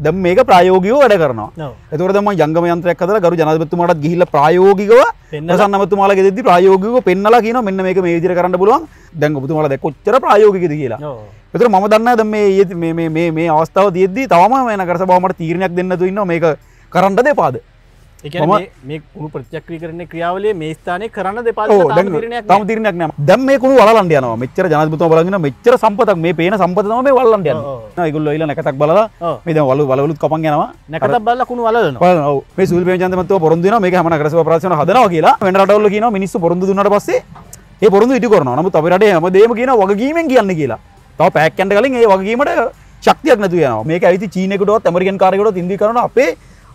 ද මේක ප්‍රයෝගිකව වැඩ කරනවා. ඒතකොට දැන් මම යංගම යන්ත්‍රයක් හදලා ගරු ජනාධිපතිතුමාටත් ගිහිල්ලා ප්‍රයෝගිකව ප්‍රසන්න අමතුමාලා ගෙදෙද්දි ප්‍රයෝගිකව පෙන්නලා කියනවා මෙන්න මේක මේ විදිහට කරන්න පුළුවන්. දැන් ඔබතුමාලා දැන් කොච්චර ප්‍රයෝගිකද කියලා. ඒතර මම දන්නා දැන් මේ මේ මේ මේ අවස්ථාව තියෙද්දි තවම වෙන කරස බව මට තීරණයක් දෙන්න තු ඉන්නවා මේක කරන්න දෙපාද. මේ කුණු ප්‍රතිචක්‍රී කරන ක්‍රියාවලේ මේ ස්ථානය කරන්න දෙපා තම තිරනක් නම දැම් මේ කුණු වලන්ඩ යනවා මෙච්චර ජනතපත බලගෙන මෙච්චර සම්පතක් මේ පේන සම්පතම මේ වල්ලන්ඩ යන ඉගුල්ල ඉල නැකතක් බල මේ වල වලුත් කපන් යනවා නැකට බල කුණු වල මේ සුල් ජනතමත පොරොන්දුන මේ හම කරස ප්‍රශන හදනවා කියලා වෙනටවල කියන මිනිස්ස පොරොඳ දුන්නට පස්සේ ඒ පොරොඳ ඉටි කරන නමුත් අපිට හම දේම කියන වගකීමෙන් කියන්න කියලා තව පැක්කන්ට කලින් ඒ වගේීමට ශක්තියක් නැතුයන මේක ඇති චීනෙකුටත් ඇමරිකන් කාරකට ඉදි කරන අපේ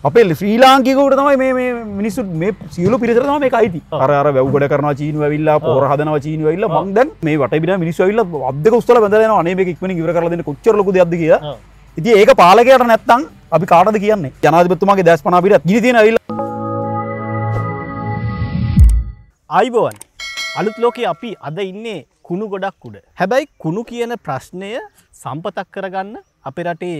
අපේ ශ්‍රී ලාංකිකවට තමයි මේ මිනිස්සු මේ සියලු පිරිසරම මේ අයිති අර වැව් ගොඩ කරන චීන ඇවිල්ලා පොර හදන චීන ඇල්ල මන්දන් මේ වටබිට මිනිස්ස ඇල්ල අද උස්තල බඳලන අනේ ඉක්මන ඉවර කරලදන කොච්චරලක දෙද කිය ඉති ඒක පාලකයට නැත්තං අපි කාටද කියන්නේ ජනාධපතුමාගේ දැස් පනාපිට ගිතින ඇල්ල අයිබෝවන් අලුත් ලෝකේ අපි අද ඉන්නේ කුණු ගොඩක් උඩ හැබැයි කුණු කියන ප්‍රශ්නය සම්පතක් කරගන්න අපේ රටේ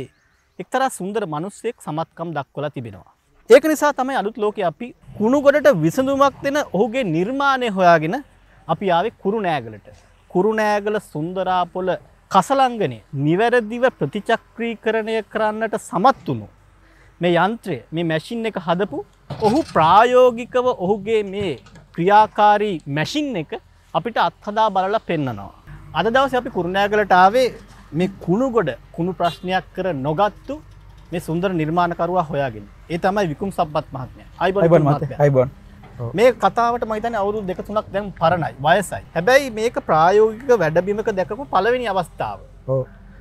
එක්තරා සුන්දර මනුස්සෙක් සමත්කම් දක්වලා තිබෙනවා. ඒක නිසා තමයි අලුත් ලෝකෙ අපි කුණුගොඩට විසඳුමක් දෙන ඔහුගේ නිර්මාණය හොයාගෙන අපි ආවේ කුරුණෑගලට. කුරුණෑගල සුන්දරාපොල කසලංගනේ නිවැරදිව ප්‍රතිචක්‍රීකරණය කරන්නට සමත් වුණු. මේ යන්ත්‍රය මේ මැසින් එක හදපු ඔහු ප්‍රායෝගිකව ඔහුගේ මේ ක්‍රියාකාරී මැසින් එක අපිට අත්හදා බලලා පෙන්න්නනවා. අද දවස අපි කුරුණෑගලට ආවේ මේ කුණුගොඩ කුණු ප්‍රශ්නයක් කර නොගත්තු මේ සුන්දර නිර්මාණකරවා හොයාගෙන ඒ තමයි විකුම් සබ්බත් මහත්මය අයිබන් අයිබන් මේ කතාවට මහිතන අවුරු දෙක තුනක් දැම් පරණයි වයසයි හැබැයි මේක ප්‍රායෝගික වැඩබිමක දැකපු පලවෙනි අවස්ථාව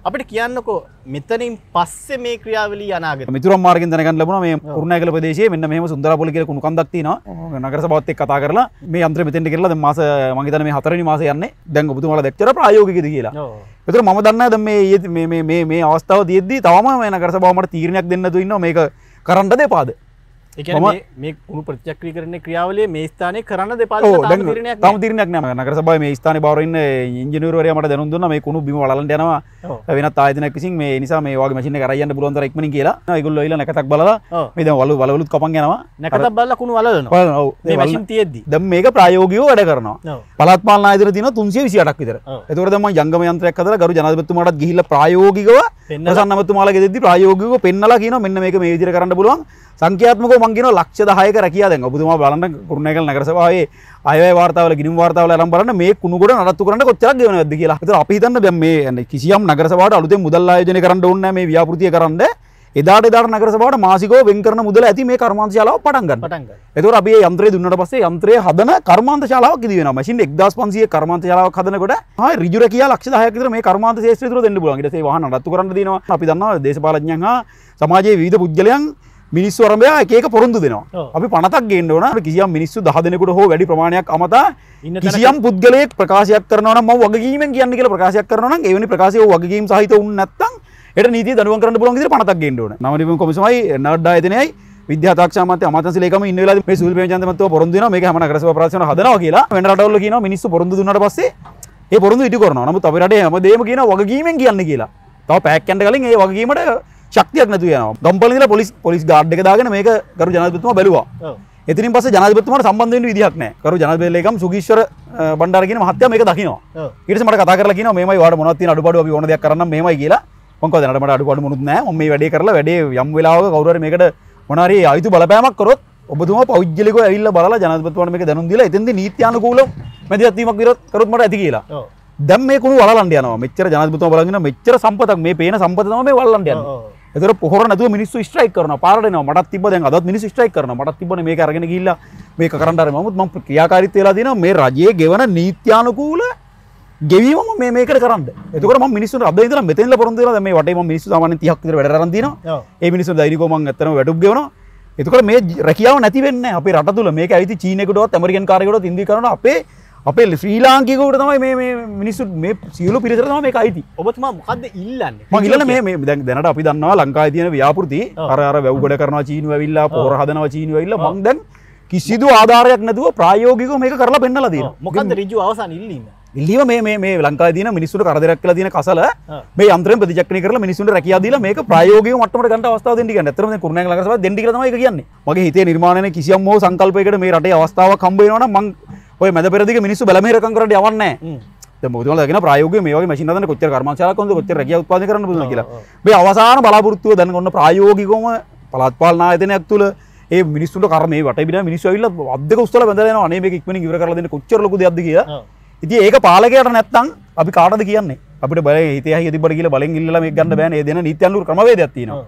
අපිට කියන්නකෝ මෙතනින් පස්සේ මේ ක්‍රියාවලි යනාග මිතුරම් මාර්ගෙන් දැනගන්න ලැබුණා මේ කුරුණෑගල ප්‍රදේශයේ මෙන්න මෙහෙම සුන්දරපොළ කියලා කුණු කන්දක් තියෙනවා නගර සභාවත් එක්ක කතා කරලා මේ යන්ත්‍රය මෙතෙන්ට ගෙනලා දැන් මාස මම හිතන්නේ මේ හතරවෙනි මාසේ යන්නේ දැන් ඔබතුමාලා දැක්චර ප්‍රායෝගිකද කියලා එතකොට මම දන්නවා දැන් මේ මේ මේ මේ අවස්ථාව තියෙද්දී තවම මේ නගර සභාව මට තීරණයක් දෙන්න දුන්නා මේක කරන්න දෙපාද මේ කුණු ප්‍රතිචක්‍රී කරන ක්‍රියාවලේ මේ ස්ථානය කරන්න දෙපා තම තිරනයක් නම නගර සබයි මේ ස්ථාන බවරන්න ඉංජනවරය මට දැනුදුන්න මේ කුණු බිම වලන් යනවා වෙනත් ආයතනයක් විසින් මේ නිසා මේ වගේ මැෂින් එක කරයන්න පුළුවන් තරම් ඉක්මනින් කියලා ඒගොල්ලෝ ඊළඟ නැකතක් බලලා මේ දැන් වලු වලවලුත් කපන් යනවා නැකතක් බලලා කුණු වලවනවා බලනවා ඔව් මේ මැෂින් තියෙද්දි දැන් මේක ප්‍රායෝගිකව වැඩ කරනවා පළාත් පාලන ආයතන තියෙනවා 328ක් විතර ඒතකොට දැන් මම ජංගම යන්ත්‍රයක් හදලා ගරු ජනාධිපතිතුමාටත් ගිහිල්ලා ප්‍රායෝගිකව ප්‍රසන්න අමතුමාලා ගෙදෙද්දි ප්‍රායෝගිකව පෙන්නලා කියනවා මෙන්න මේක මේ විදිහට කරන්න පුළුවන් සංඛ්‍යාත්මක මංගේන ලක්ෂ දහයක රැකියා දැන් ඔබතුමා බලන්න කුරුණෑගල නගරසභාවේ අයවැය වාර්තාවල ගිණුම් වාර්තාවල අරන් බලන්න මේ කුණුගොඩ නඩත්තු කරන්න කොච්චරක් ගෙවනවද කියලා. ඒතර අපි හිතන්න දැන් මේ කියන්නේ කිසියම් නගරසබාවට අලුතෙන් මුදල් ආයෝජනය කරන්න ඕනේ මේ ව්‍යාපෘතිය කරන්න. එදාට එදාට නගරසබාවට මාසිකව වෙන් කරන මුදල ඇති මේ කර්මාන්ත ශාලාව පටන් ගන්න. පටන් ගන්න. එතකොට අපි මේ යන්ත්‍රය දුන්නට පස්සේ යන්ත්‍රය හදන කර්මාන්ත ශාලාවක් ඉදි වෙනවා. මැෂින් 1500 කර්මාන්ත ශාලාවක් හදනකොට හා ඍජු රැකියාව ලක්ෂ 10ක් විතර මේ කර්මාන්ත ශාස්ත්‍රය තුළ දෙන්න පුළුවන්. ඊට පස්සේ වාහන නඩත්තු කරන්න දෙනවා. අපි දන්නවා දේශපාලඥයන් හා සමාජයේ විවිධ පුද්ගලයන් මිනිස් වරමයා ඒක පොරුදු දෙනවා අපි පනතක් ගේන්න ඕන කිසියම් මිනිස්සු දහ දෙනෙකුට හෝ වැඩි ප්‍රමාණයක් අමතා කිසියම් පුද්ගලයෙක් ප්‍රකාශයක් කරනවා ම වගකීමෙන් කියන්න කියලා ප්‍රකාශයක් කරනවා නම් එවැනි ප්‍රකාශය වගකීම් සහිත වුණ නැත්නම් එට නීති දනුවම් කරන්න පුළුවන් විදිහට පනතක් ගේන්න ඕන නවනිම කොමිසමයි නඩ්ඩා එතනයි විද්‍යාතාක්ෂමත අමතන්සේ ලේකම ඉන්න වෙලාවේ මේ සුල්පේ චන්දමත්ව පොරොන්දු වෙනවා මේක හැමන කරසව ප්‍රාසන හදනවා කියලා වෙන රටවල කියනවා මිනිස්සු පොරොන්දු දුන්නාට පස්සේ ඒ පොරොන්දු ඉටු කරනවා නමුත් අපේ රටේ හැමදේම කියනවා වගකීමෙන් කියන්නේ කියලා. තව පැයක් යන්න කලින් ඒ වගකීමට ශක්තියක් නැතු යනවා ගම්පලල පොලිස් පොලිස් ගාඩ් එක දාගෙන මේක කරු ජනාධිපතිතුමා බැලුවා එතින් පස්සේ ජනාධිපතිතුමාට සම්බන්ධ වෙන්න විදිහක් නැහැ කරු ජනාධිපතිලේකම් සුගීශ්වර බණ්ඩාර කියන මහත්තයා මේක දකිනවා ඊට පස්සේ මට කතා කරලා කියනවා මේමයි වාඩ මොනවද තියෙන අඩුපාඩු අපි ඕන දෙයක් කරන්න මේමයි කියලා මං කවද නට මට අඩුපාඩු මොනුත් නැහැ මම මේ වැඩේ කරලා වැඩේ යම් වෙලාවක කවුරු හරි මේකට මොන හරි අයිතු බලපෑමක් කරොත් ඔබතුමා පෞද්ගලිකව ඇවිල්ලා බලලා ජනාධිපතිතුමාට මේක දැනුම් දීලා එතෙන්දී නීත්‍යානුකූලව මැදිහත් වීමක් විරෝධ කරොත් මට ඇති කියලා දැම් මේ කුණු වලන්න යනවා මෙච්චර ජනාධිපතිතුමා බලගෙන මෙච්චර සම්පතක් මේ පේන සම්පත තමයි මේ වලන්න යනවා එතර පොහොර නැතුව මිනිස්සු ස්ට්‍රයික් කරනවා පාරට එනවා මටත් තිබ්බ දැන් අදත් මිනිස්සු ස්ට්‍රයික් කරනවා මටත් තිබ්බනේ මේක අරගෙන ගිහිල්ලා මේක කරන්න ආරෙ මමුත් මම ක්‍රියාකාරීත්වය වෙලා දෙනවා මේ රජයේ ගෙවන නීත්‍යානුකූල ගෙවීම මේ මේකට කරන්න එතකොට මම මිනිස්සුන්ට අද ඉඳලා මෙතෙන්ලා පොරොන්දු වෙලා දැන් මේ වටේ මම මිනිස්සු සාමාන්‍යයෙන් 30ක් විතර වැඩ කරන් දිනවා ඒ මිනිස්සු දෛනිකව මම ඇත්තටම වැඩුම් ගෙවනවා එතකොට මේ රැකියාව නැති වෙන්නේ අපේ රට තුල මේක ඇවිත් චීනෙකටවත් ඇමරිකන් කාරයෙකුටවත් ඉන්දියානුකටවත් අපේ අපේ ශ්‍රී ලාංකිකවට තමයි මේ මිනිස්සු මේ සියලු පිරිසර තම මේ අයිති ඔබතුමා මොකක්ද ඉල්ලන්න මං ඉල්ලන මේ දැන් දැනට අපි දන්නවා ලංකායි තියෙන ව්‍යාපෘති අර අර වැව් ගොඩ කරනවා චීනුව ඇවිල්ලා පොහොර හදනවා චීනුව ඇවිල්ලා මං දැන් කිසිදු ආධාරයක් නැතුව ප්‍රායෝගිකව මේක කරලා පෙන්නලා තියෙනවා මොකද්ද ඍජු අවසන් ඉල්ලීම ඉල්ලීම මේ මේ මේ ලංකාවේ දින මිනිස්සුන්ට කරදරයක් කියලා දින කසල මේ යන්ත්‍රයෙන් ප්‍රතිචක්‍රණය කරලා මිනිස්සුන්ට රැකියාව දීලා මේක ප්‍රායෝගිකව මට්ටමට ගන්න අවස්ථාව දෙන්න කියන්නේ. ඇත්තටම දැන් කුරුණෑගල නගරසභාව දෙන්න කියලා තමයි ඒක කියන්නේ. මගේ හිතේ නිර්මාණයන කිසියම් හෝ සංකල්පයකට මේ රටේ අවස්ථාවක් හම්බ වෙනවා නම් මං ඔය මැද පෙරදිග මිනිස්සු බලමේරකම් කරන්න යවන්නේ මුදලගෙන ප්‍රයෝග මේ මසිදන කොච්ච කර්මචාලකොද කොච්ච රැගිය උත්පාද කරන පුද කියලා මේ අවසාන බලාපොරොත්තුව දැන් ඔන්න ප්‍රායෝගිකවම පළත්පාලන ආයතනයක් තුළ ඒ මිනිස්සුන්ට කර්මේ වට බින මිනිස්සු ඇවිල්ලා අද්දක උස්සල බඳලා යනවා අනේ මේක ඉක්මනින් ඉවර කරලා දෙන්න කොච්චර ලොකු දෙයක්ද කියලා ඉතින් ඒක පාලකයාට නැත්තම් අපි කාටද කියන්නේ අපිට බල හිතේ හිතේ තිබ්බට කියලා බලෙන් ඉල්ලලා මේක ගන්න බෑනේ ඒ දෙන නීති අනුර ක්‍රමවේදයක් තියෙනවා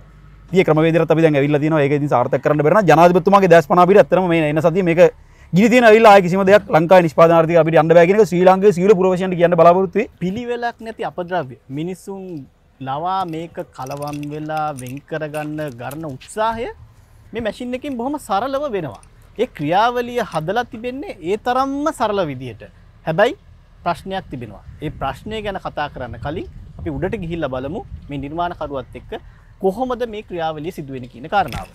ඉතින් ඒ ක්‍රමවේදයට අපි දැන් ඇවිල්ලා තියෙනවා ඒක ඉතින් සාර්ථක කරන්න බැරි නම් ජනාධිපතිතුමාගේ දැස්පනා අපිට ඇත්තටම මේ එන සතිය මේක ගිනිතින අල්ලා කිසිම දෙයක් ලංකා නිෂ්පාදනාර්ථික අපිට යන්න බෑ කියන එක ශ්‍රී ලංකාවේ සියලු පුරවැසියන්ට කියන්න බලාපොරොත්තු වෙයි. පිළිවෙලක් නැති අපද්‍රව්‍ය මිනිසුන් ලවා මේක කලවම් වෙලා වෙන් කරගන්න ගන්න උත්සාහය මේ මැෂින් එකකින් බොහොම සරලව වෙනවා. ඒ ක්‍රියාවලිය හදලා තිබෙන්නේ ඒ තරම්ම සරල විදියට. හැබැයි ප්‍රශ්නයක් තිබෙනවා. ඒ ප්‍රශ්නය ගැන කතා කරන්න කලින් අපි උඩට ගිහිල්ලා බලමු මේ නිර්මාණකරුවත් එක්ක කොහොමද මේ ක්‍රියාවලිය සිදුවෙන කියන කාරණාව.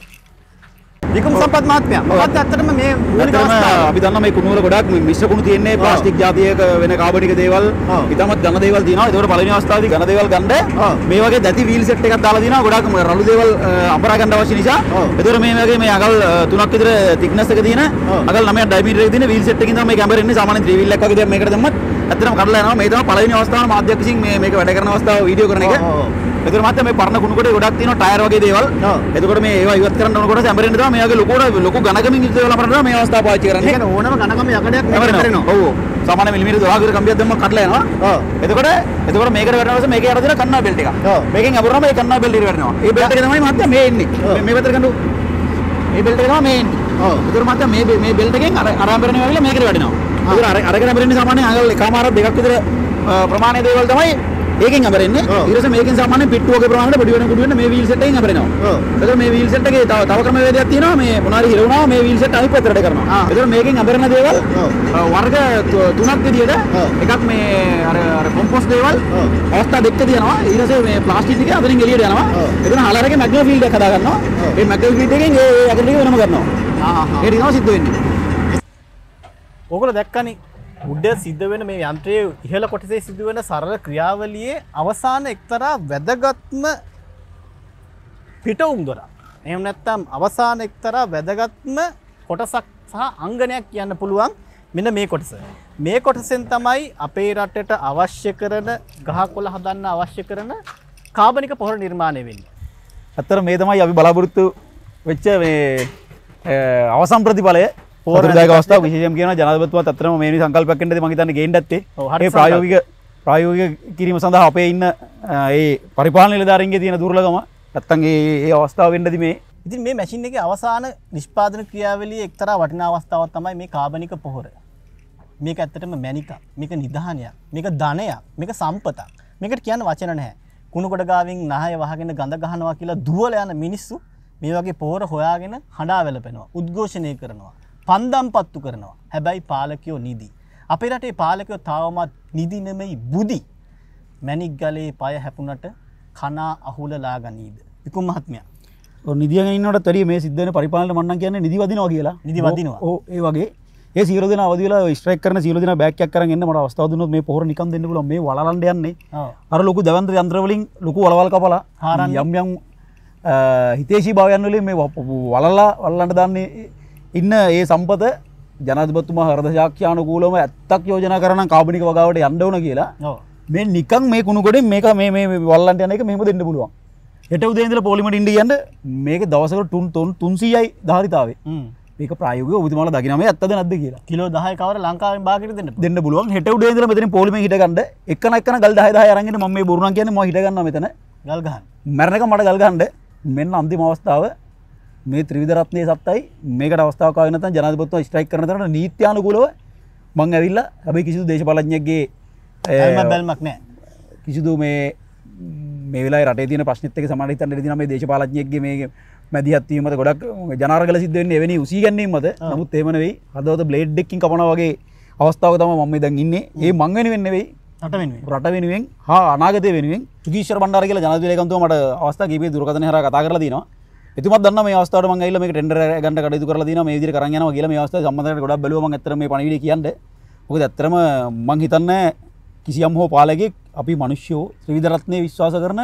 නිකම් සම්පත් මහත්මයා මොකක්ද ඇත්තටම මේ මූලික අවස්ථාව අපි දන්නා මේ කුණුවල ගොඩක් මිශ්‍රකුණු තියෙන්නේ ප්ලාස්ටික් జాතියක වෙන කාබනික දේවල් ඉතමත් ඝන දේවල් තියෙනවා ඒකට පළවෙනි අවස්ථාවේදී ඝන දේවල් ගන්න මේ වගේ දැති වීල් සෙට් එකක් දාලා දිනවා ගොඩක් රළු දේවල් අඹරා ගන්න අවශ්‍ය නිසා ඒතර මේ වගේ මේ අගල් තුනක් විතර thickness එක තියෙන අගල් 9ක් diameter එක තියෙන වීල් සෙට් එකකින් තමයි මේක අඹරෙන්නේ සාමාන්‍ය 3 wheel එකක් වගේ දෙයක් මේකට දැම්මත් ඇත්තටම කඩලා යනවා මේ තමයි පළවෙනි අවස්ථාවේ මාධ්‍යයක් විසින් මේ මේක වැඩ කරන අවස්ථාව වීඩියෝ කරන එක ඒතර මත මේ පරණ කුණු කොටේ ගොඩක් තියෙනවා ටයර් වගේ දේවල්. එතකොට මේ ඒවා ඉවත් කරන්න ඕන කොට සැඹරෙන්න දාම මේ වගේ ලොකුට ලොකු ඝනකමින් යුත් දේවල් අපරනවා මේ අවස්ථාව පාවිච්චි කරන්නේ. ඒ කියන්නේ ඕනම ඝනකම යකඩයක් කරනවා. ඔව්. සාමාන්‍ය මිලිමීටර් 12 කට කම්බියක් දැම්මම කඩලා යනවා. එතකොට එතකොට මේකට වැටෙනකොට මේකේ අර දෙන කන්නා බෙල්ට් එක. මේකෙන් අපරනවා මේ කන්නා බෙල්ට් එක වැටෙනවා. මේ බෙල්ට් එක තමයි මහත්තයා මේ එන්නේ. මේ මේ පැත්තට ගන්නු. මේ බෙල්ට් එක තමයි මේ එන්නේ. ඔව්. ඒතර මහත්තයා මේ මේ බෙල්ට් එකෙන් අර අරන් බරනවා කියලා මේකට වැටෙනවා. ඒතර අර අරගෙන බරන්නේ සාමාන්‍ය අඟල් එකමාරක් දෙකක් විතර ප්‍රමාණයේ දේවල් තමයි ඒකෙන් අපරෙන්නේ ඊට පස්සේ මේකෙන් සාමාන්‍යයෙන් පිට්ටුවක ප්‍රමාණයට පොඩි වෙන කුඩු වෙන මේ වීල් සෙට් එකෙන් අපරෙනවා එතකොට මේ වීල් සෙට් එකේ තව තව ක්‍රමවේදයක් තියෙනවා මේ මොනාරි හිර වුණාම මේ වීල් සෙට් අනිත් පැත්තට කරනවා එතකොට මේකෙන් අපරන දේවල් වර්ග තුනක් විදියට එකක් මේ අර අර කොම්පොස්ට් දේවල් අවස්ථා දෙක තියෙනවා ඊට පස්සේ මේ ප්ලාස්ටික් එක අපරෙන් එළියට යනවා එතන හලර එකේ මැග්නෝ ෆීල්ඩ් එක හදා ගන්නවා මේ මැග්නෝ ෆීල්ඩ් එකෙන් ඒ අකට එක වෙනම කරනවා ආ ආ ඒක තමයි සිද්ධ වෙන්නේ ඔයගොල්ලෝ දැක්කනේ උඩ සිද්ධවෙන මේ යන්ත්‍රය ඉහළ කොටසේ සිදුවෙන සරල ක්‍රියාවලියේ අවසාන එක්තරා වැදගත්ම පිටවුම් දොර. එම නැත්තම් අවසාන එක්තරා වැදගත්ම කොටසක් සහ අංගනයක් කියන්න පුළුවන් මෙන මේ කොටස. මේ කොටසෙන් තමයි අපේ රටට අවශ්‍ය කරන ගහ කොළ හදන්න අවශ්‍ය කරන කාබනික පොහොර නිර්මාණය වෙන්න. ඇත්තර මේ තමයි අපි බලාපොරොත්තු වෙච්ච මේ අවසම් ප්‍රතිඵලය පෝරදායක අවස්ථාව විශේෂයෙන් කියනවා ජනාධිපතිතුමා අත්‍තරම මේ වෙනි සංකල්පයක් වෙන්නද මම හිතන්නේ ගේන්න ඇත්තේ ඒ ප්‍රායෝගික ප්‍රායෝගික කිරීම සඳහා අපේ ඉන්න ඒ පරිපාලන නිලධාරීන්ගේ තියෙන දුර්ලභම නැත්තම් ඒ ඒ අවස්ථාව වෙන්නදී මේ ඉතින් මේ මැසින් එක අවසාන නිෂ්පාදන ක්‍රියාවලිය එක්තරා වටිනා අවස්ථාවක් තමයි මේ කාබනික පොහොර. මේක ඇත්තටම මැනිකක්, මේක නිධානයක්, මේක ධනයක්, මේක සම්පතක්. මේකට කියන්න වචන නැහැ. කුණුකොඩ ගාවින් නහය වහගෙන ගඳ ගහනවා කියලා දුවල යන මිනිස්සු මේ වගේ පොහොර හොයාගෙන හඬා වැළපෙනවා, උද්ඝෝෂණය කරනවා. පන්දම් පත්තු කරනවා හැබැයි පාලකයෝ නිදී. අපේ රටේ පාලකයෝ තවමත් නිදිනෙමයි බුදි මැනික් ගලේ පය හැපුණට කනා අහුලලා ගනීද. විකුම් මහත්මය නිදියගන්නට තර මේ සිද්ධන පරිපාලට මන්න කියන්න නිදිවදිනවා කියලා නිදිවදිනවා ඒ වගේ ඒ සිර දෙන අවදල ස්ට්‍රක් කරන සිරදන බැක්යක් කරන්න මට අවස්ථාවදන මේ පොහර නිකන් දෙන්නකල මේ වලන්ඩ යන්නේ අර ලොකු දවන්ත යන්ත්‍රවලින් ලොකු වලවල් කපලා හාරන් යම්යම් හිතේශී භාවයන්වලින් මේ වලල්ලා වල්ලන්ට දන්නේ ඉන්න ඒ සම්පත ජනතපතුමා හරදශාක්්‍යයානකූලම ඇත්තක් යෝජන කරන කාපනික වගාවට අන්ඩවන කියලා මේ නිකන් මේ කුණුකොට මේක මේ වල්ලන්ට යන එක මෙම දෙන්න පුළුවන් එට උදේන්දර පොලිමට ඉන්ඩියන්ට මේක දවසක තුන් තුන් තුන්සියයි ධාරිතාවේ මේක ප්‍රයෝග උතුමල දකිනම ඇත්තද නැද කියලා කිලෝ දහයකවර ලංකාව බාගට දෙන්න දෙන්න බලුවන් හෙට උදේදර මෙතන පොලිම හිටගන්න එකන එකන ගල් දහය අරගෙන ම මේ බරුණ කියන ම හිටගන්න මෙතන ගල්ගහන් මැරණක මට ගල්ගන්ඩ මෙන්න අන්තිම අවස්ථාව මේ ත්‍රවිදරත්නය සත්තයි මේකට අවස්ථාවකාවනත ජනතපත්ව ස්ට්‍රයික් කරනට නීත්‍යානකුලව මං ඇවිල්ල හැබයි කිසිදු දේශපලඥගේ බැල්මක් නෑ කිසිදු මේ මේලා රට තින ප්‍රශ්නතක සමහිතන් දින මේ දේශපාලඥයක්ගේ මේ මැදිහත්වීමට ගොඩක් ජනාරගල සිද්ධවෙන්නේ එවැනි උසීගැන්නීමද නමුත් එමනවෙයි හදවත බ්ලේඩ් ඩෙක්කින් කපනවගේ අවස්ථාව තම මම දැන් ඉන්නේ ඒ මංගෙන වෙන්නවෙයි රට වෙනුවෙන් හා අනාගත වෙනුවෙන් තුගීශර බන්ඩාරගල ජනතලකන්තුව මට අවස්ථා ගේපේ දුරගතන හර කතා කරලා දනවා එතුමත් දන්න මේ අවස්ථාවට මම ඇවිල්ලා මේක ටෙන්ඩර් ගන්න කටයුතු කරලා දිනවා මේ විදිහට කරන් යනවා කියලා මේ අවස්ථාවේ සම්බන්ධ කරලා ගොඩක් බැලුවා මම ඇත්තටම මේ පණිවිඩය කියන්නේ. මොකද ඇත්තටම මම හිතන්නේ කිසියම් හෝ පාලකෙක් අපි මිනිස්සු ත්‍රිවිධ රත්නයේ විශ්වාස කරන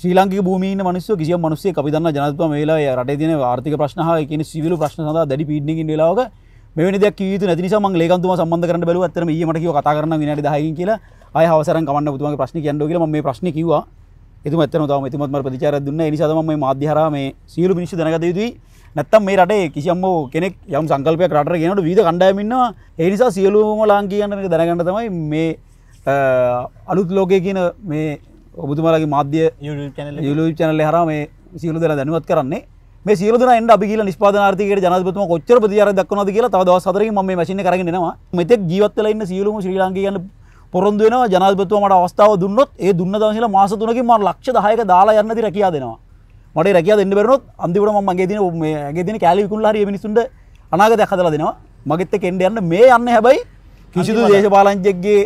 ශ්‍රී ලාංකික භූමියේ ඉන්න මිනිස්සු කිසියම් මිනිස්සෙක් අපි දන්න ජනාධිපතිතුමා මේ වෙලාවේ රටේ තියෙන ආර්ථික ප්‍රශ්න හා ඒ කියන්නේ සිවිල් ප්‍රශ්න සඳහා දැඩි පීඩනකින් වෙලාවක මෙවැනි දෙයක් කිය යුතු නැති නිසා මම ලේකම්තුමා සම්බන්ධ කරන්න බැලුවා ඇත්තටම ඊයේ මට කිව්වා කතා කරන්න විනාඩි 10කින් කියලා ආය හවසරන් කමන්න ඔබතුමාගේ ප්‍රශ්න කියන්න ඕ කියලා මම මේ ප්‍රශ්නේ කිව්වා එතුමත් තම එතුමත්ම ප්‍රතිචාර දුන්න නිසා තම මේ මාධ්‍යහර මේ සියලු මිනිස්සු දැනගත යුතුයි නැත්තම් මේ රටේ කිසිම්ම කෙනෙක් යම් සංකල්පයක් රට ගෙනට විධ කණ්ඩයමින්නවා ඒ නිසා සියලුම ලාංකීයන්නට දැනගන්න තමයි මේ අලුත් ලෝකය කියන මේ ඔබතුමාලගේ මාධ්‍ය යුලු චැනල හර මේ සියලු දෙලා දැනුවත් කරන්නේ මේ සියලු දෙනාට අපි කියලා නිෂ්පාදනාර්ථිකයට ජනාධිපතිතුමා කොච්චර ප්‍රතිචාරයක් දක්වනවද කියලා තව දවස් හතරකින් මම මේ මැෂින් එක කරගෙන එනවා මෙතෙක් ජීවත් වෙලා ඉන්න සියලුම ශ්‍රී ලාංකිකයන් පොරොන්දු වෙනවා ජනාධිපතිතුමා මට අවස්ථාව දුන්නොත් ඒ දුන්න දවස් ඉඳලා මාස 3කින් මම ලක්ෂ 10ක දාලා යන්න දි රැකියාව දෙනවා. මට රැකියාව දෙන්න බැරිනොත් අන්තිමට මම මගේ දින මේ ඇගේ දින කැලේ විකුණලා හරි මේ මිනිස්සුන්ට අනාගතයක් හදලා දෙනවා. මගෙත් එක්ක එන්න යන්න මේ යන්න හැබැයි කිසිදු දේශපාලනඥයෙක්ගේ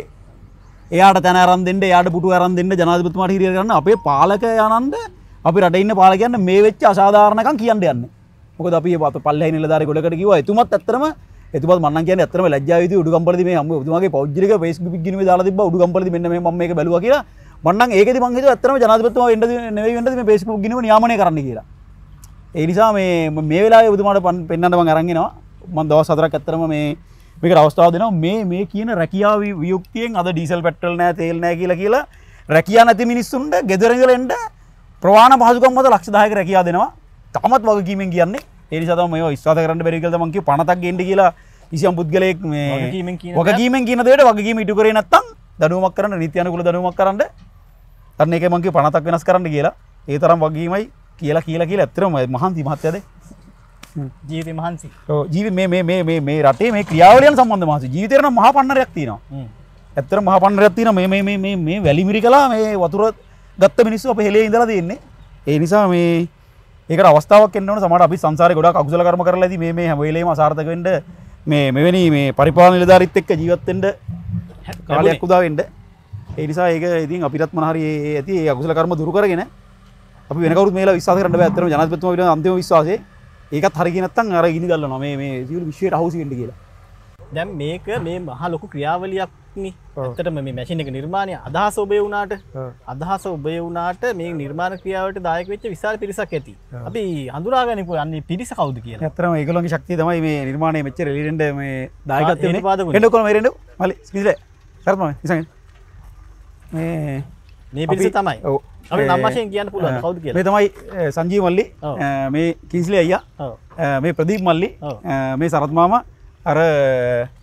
එයාට තැන අරන් දෙන්න එයාට පුටු අරන් දෙන්න ජනාධිපතිතුමාට හිරිය කරන්න අපේ පාලකයානන්ද අපි රට ඉන්න පාලකයන් මේ වෙච්ච අසාධාරණකම් කියන්න යන්නේ. මොකද අපි පල්ලෙහි නිලධාරී ගොඩකට කිව්වා එතුමත් ඇත්තටම එතුමත් මන්න කියන ඇතම ලජ්ජාවිද උඩුගම්පරදි මේ හම තුමගේ පෞද්ජික පේස් පික්ගීම දාලා තිබ උඩුගම්පරදි මෙන්න මේ මම එක බැලුවා කියලා මන්න ඒක මංහිත ඇත්තම ජනාධිපතිතුමා එන්න නෙවෙයි වෙන්න මේ ෆේස්බුක් ගිනුව නියාමනය කරන්න කියලා ඒ නිසා මේ මේ වෙලාවේ එතුමාට පෙන්නන්න මං අරන්ගෙනවා මන් දවස් හතරක් ඇත්තරම මේ මේක අවස්ථාව දෙනවා මේ මේ කියන රැකියාව වියුක්තියෙන් අද ඩීසල් පෙට්‍රල් නෑ තේල් නෑ කියලා කියලා රැකියා නැති මිනිස්සුන්ට ගෙදරගල එන්ට ප්‍රවාණ පහසුකම් මත ලක්ෂදායක රැකියා දෙනවා තමත් වගකීමෙන් කියන්නේ ඒනිසා මේ විශ්වාස කරන්න බැරි කියලා මං කිය පණතක් ගෙන්න කියලා කිසියම් පුද්ගලයෙක් මේ වගකීමෙන් කියන දෙයට වගකීම ඉටු කරේ නැත්තම් දඩුවමක් කරන්න නීති අනුකූල දඩුවමක් කරන්න අන්න ඒක මං කිය පණතක් වෙනස් කරන්න කියලා ඒ තරම් වගකීමයි කියලා කියලා කියලා ඇත්තටම මහන්සි මහත්තයාද ජීවිතේ මහන්සි ඔව් ජීවි මේ මේ මේ මේ මේ රටේ මේ ක්‍රියාවලියන් සම්බන්ධ මහන්සි ජීවිතේ නම් මහා පන්නරයක් තියෙනවා ඇත්තට මහා පන්නරයක් තියෙනවා මේ මේ මේ මේ වැලිමිරි කළා මේ වතුර ගත්ත මිනිස්සු අපේ හෙලේ ඉඳලා තියෙන්නේ ඒ නිසා මේ ඒක අවස්ථාවක් එන්නවන සමට අපි සංසාර ගොඩක් අකුසල කර්ම කරලා ඇති මේ හැම වෙලේම අසාර්ථක වෙන්න මේ මෙවැනි මේ පරිපාලන නිලධාරීත් එක්ක ජීවත් වෙන්න කාලයක් උදා වෙන්න ඒ නිසා ඒක ඉතින් අපිටත් මොනහරි ඒ ඇති ඒ අකුසල කර්ම දුරු කරගෙන අපි වෙන කවුරුත් මේලා විශ්වාස කරන්න බෑ අත්‍තරම ජනාධිපතිතුමා පිළිබඳ අන්තිම විශ්වාසය ඒකත් හරිය නැත්නම් අර ගිනි ගල්ලනවා මේ මේ සිවිල් විශ්වයට අහුසි වෙන්න කියලා දැම් මේක මේ මහා ලොකු ක්‍රියාවලියක් ඇතට මේ මැසින එක නිර්මාණය අදහස ඔබේ වුණාට අදහස ඔබේ වුණාට මේ නිර්මාණ ක්‍රියාවට දායක වෙච්ච විශාල පිරිසක් ඇති අපි හඳුරාගනිපු අන්නේ පිරිස කවුද කියලා ඇතරම ඒගොල්ලන්ගේ ශක්තිය තමයි මේ නිර්මාණය මෙච්චර එළිරෙන්න මේ දායකත්වය වෙන්නේ පාදක එන්න කොහම එරෙන්න මලි ස්පීඩ් එක කරපම ඉසන් මේ මේ පිරිස තමයි ඔව් නම්මශයෙන් කියන්න පුළුවන් කවුද කියලා මේ තමයි සංජීව මල්ලි මේ කිංස්ලි අයියා මේ ප්‍රදීප් මල්ලි මේ සරත් මාමා අර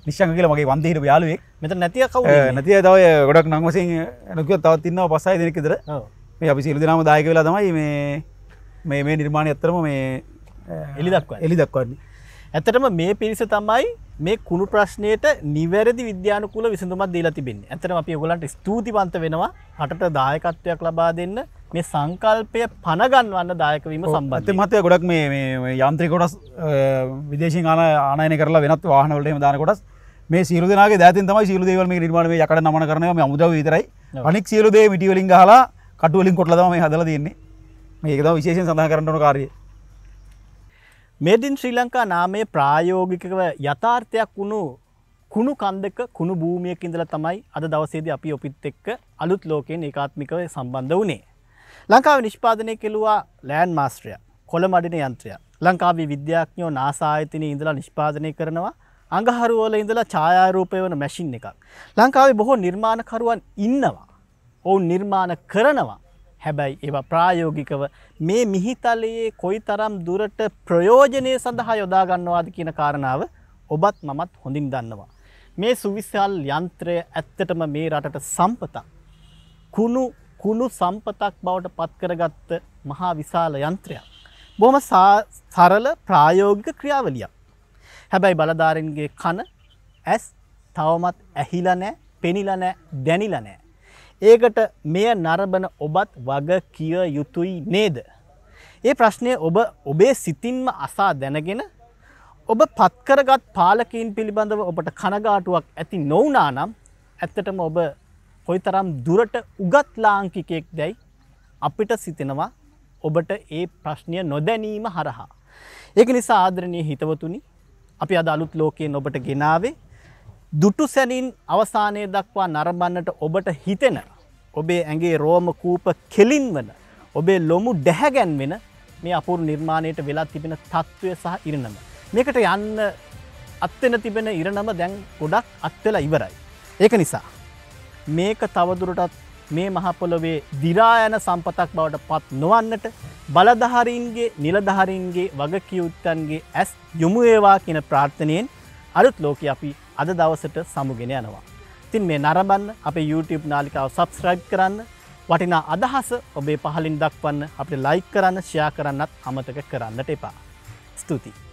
නිශ්ං කියල මගේ වන්දහිට යාලුවෙක් මෙත නැතිය කව නැතිය තවය ගොඩක් නංවසය නොකව තවත් ඉන්න පසයි දෙනෙ ෙදර මේ අපි සිල් දෙනම දායක වෙලා තමයි මේ මේ මේ නිර්මාණය ඇත්තරම මේ එලි දක්වා එලි දක්වන්නේ ඇතටම මේ පිරිස තමයි මේ කුණු ප්‍රශ්නයට නිවැරදි විද්‍යානකුල විසඳුමත් දීලා තිබෙන ඇතරම අපි ගොලන්ට ස්තුතිවන්ත වෙනවා හටට දායකත්වයක් ලබා දෙන්න මේ සංකල්පය පනගන්වන්න දායකවීම සම්බන්ධ මතය ගොඩක් මේ යන්ත්‍රිකොටස් විදේශ ආන ආනය කරලා වෙනත් වාහනවලට දානකොටස් මේ සිරුදනගේ දැති තමයි සිරුදේවල නිර්මාණ යකට නමන කරන මුද විතරයි අනික් සියලුදේ මිටිවලින් හලා කටුවලින් කොටලදම මේ හදල දෙන්නේ මේකද විශේෂෙන් සඳහ කරන්නන කාරය මේඩින් ශ්‍රී ලංකා නාමේ ප්‍රායෝගිකව යථාර්ථයක් වුණු කුණු කන්දක කුණු භූමියක ඉඳලා තමයි අද දවසේදී අපි ඔපිත් එක්ක අලුත් ලෝකයෙන් ඒකාත්මිකව සම්බන්ධ වුණේ ලංකාව නිෂ්පාදනය කෙළවා ලෑන් මාස්ත්‍රය කොළ මඩින යන්ත්‍රය ලංකාවී විද්‍යාඥෝ නාසාහිතන ඉඳලා නිෂ්පාදනය කරනවා අඟහරුවල ඉඳලා ඡායාරූපය වන මැසින් එකක්. ලංකාවේ බොහෝ නිර්මාණකරුවන් ඉන්නවා. ඔවුන් නිර්මාණ කරනවා. හැබැයි ඒවා ප්‍රායෝගිකව මේ මිහිතලයේ කොයි තරම් දුරට ප්‍රයෝජනය සඳහා යොදාගන්නවාද කියන කාරණාව ඔබත් මමත් හොඳින් දන්නවා. මේ සුවිසල් යන්ත්‍රය ඇත්තටම මේ රටට සම්පතක්. කුණු කුළු සම්පතක් බවට පත්කරගත්ත මහා විශාල යන්ත්‍රයක්. බොහම සරල ප්‍රායෝගික ක්‍රියාවලියක්. හැබැයි බලධාරන්ගේ කන ඇස් තවමත් ඇහිල නෑ පෙනිල නෑ දැනිල නෑ. ඒකට මෙය නරබන ඔබත් වග කිය යුතුයි නේද. ඒ ප්‍රශ්නය ඔබ ඔබේ සිතින්ම අසා දැනගෙන ඔබ පත්කරගත් පාලකින් පිළිබඳව ඔබට කනගාටුවක් ඇති නොවනා නම් ඇත්තටම ඔබ කොයි තරම් දුරට උගත් ලාංකිකයෙක් දැයි අපිට සිතෙනවා ඔබට ඒ ප්‍රශ්නය නොදැනීම හරහා. ඒක නිසා ආදරණය හිතවතුනි අපි අද අලුත් ලෝකයෙන් ඔබට ගෙනාවේ දුටු සැනින් අවසානය දක්වා නරබන්නට ඔබට හිතෙන ඔබේ ඇගේ රෝම කූප කෙලින් වන ඔබේ ලොමු ඩැහැගැන් වෙන මේ අපුරු නිර්මාණයට වෙලා තිබෙන තත්ත්වය සහ ඉරණම. මේකට යන්න අත්වෙන තිබෙන ඉරණම දැන් ගොඩක් අත්වෙලා ඉවරයි. ඒක නිසා මේක තවදුරටත් මේ මහපොළොවේ දිරායන සම්පතක් බවට පත් නොවන්නට බලධහරින්ගේ නිලධහරින්ගේ වගකියයුත්තන්ගේ ඇස් යොමුඒවා කියන ප්‍රාර්ථනයෙන් අලුත් ලෝක අපි අද දවසට සමුගෙන යනවා. තින් මේ නරබන්න අප YouTube නාලිකාව සබස්ක්‍රයිබ් කරන්න වටිනා අදහස ඔබේ පහලින් දක්වන්න අපට ලයි කරන්න ෂයා කරන්නත් අමතක කරන්නට එපා. ස්තුතියි.